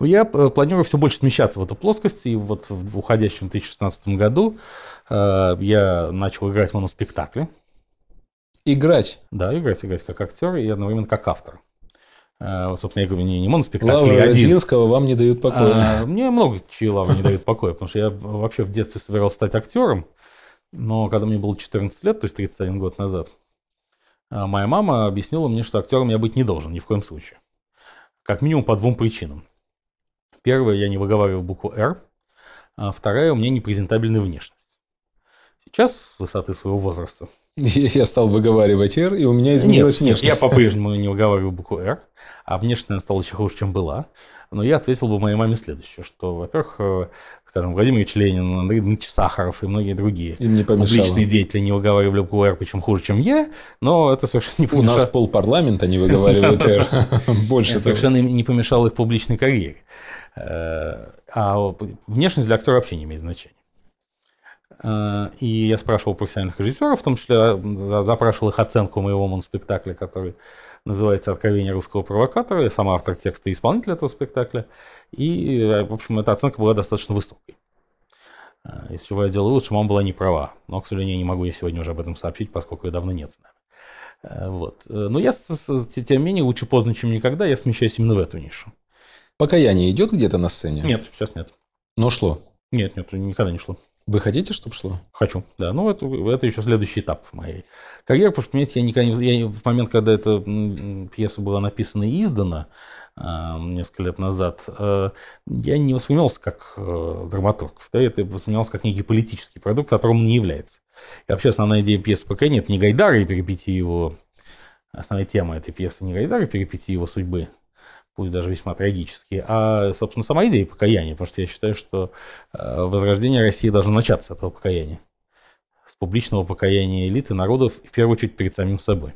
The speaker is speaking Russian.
Ну, я э, планирую все больше смещаться в эту плоскость. И вот в уходящем 2016 году э, я начал играть в моноспектакли. Играть? Да, играть, играть как актер и одновременно как автор. Э, собственно, я говорю, не, не моноспектакль, Лавра один. Розинского вам не дают покоя. А, мне много чьи лавры не дают покоя, потому что я вообще в детстве собирался стать актером, но когда мне было 14 лет, то есть 31 год назад, моя мама объяснила мне, что актером я быть не должен ни в коем случае. Как минимум по двум причинам. Первое, я не выговариваю букву «Р». А вторая, у меня непрезентабельная внешность. Сейчас с высоты своего возраста. Я стал выговаривать R, и у меня изменилась нет, внешность. Нет, я по-прежнему не выговариваю букву R, а внешность она стала еще хуже, чем была. Но я ответил бы моей маме следующее, что, во-первых, э, скажем, Владимир Ильич Ленин, Андрей Дмитриевич Сахаров и многие другие Им не публичные деятели не выговаривали букву «Р», причем хуже, чем я, но это совершенно не помешало. У нас пол парламента не выговаривает «Р», больше Совершенно не помешало их публичной карьере. Э, а внешность для актера вообще не имеет значения. Э, и я спрашивал профессиональных режиссеров, в том числе а, запрашивал их оценку моего монспектакля, который называется «Откровение русского провокатора». Я сам автор текста и исполнитель этого спектакля. И, э, в общем, эта оценка была достаточно высокой. Э, Из чего я делаю вывод, что мама была не права. Но, к сожалению, не могу я сегодня уже об этом сообщить, поскольку ее давно нет с нами. Вот. Но я, тем не менее, лучше поздно, чем никогда, я смещаюсь именно в эту нишу. Покаяние идет где-то на сцене? Нет, сейчас нет. Ну что? Нет, нет, никогда не шло. Вы хотите, чтобы шло? Хочу, да. Ну, это, это еще следующий этап моей карьеры, потому что, понимаете, я никогда не... Я, в момент, когда эта пьеса была написана и издана э, несколько лет назад, э, я не воспринимался как э, драматург. Да, это воспринимался как некий политический продукт, которым он не является. И вообще основная идея пьесы пока нет, не Гайдара и перипетии его... Основная тема этой пьесы не Гайдара и перипетии его судьбы, пусть даже весьма трагические, а, собственно, сама идея покаяния, потому что я считаю, что э, возрождение России должно начаться с этого покаяния, с публичного покаяния элиты, народов, и в первую очередь перед самим собой.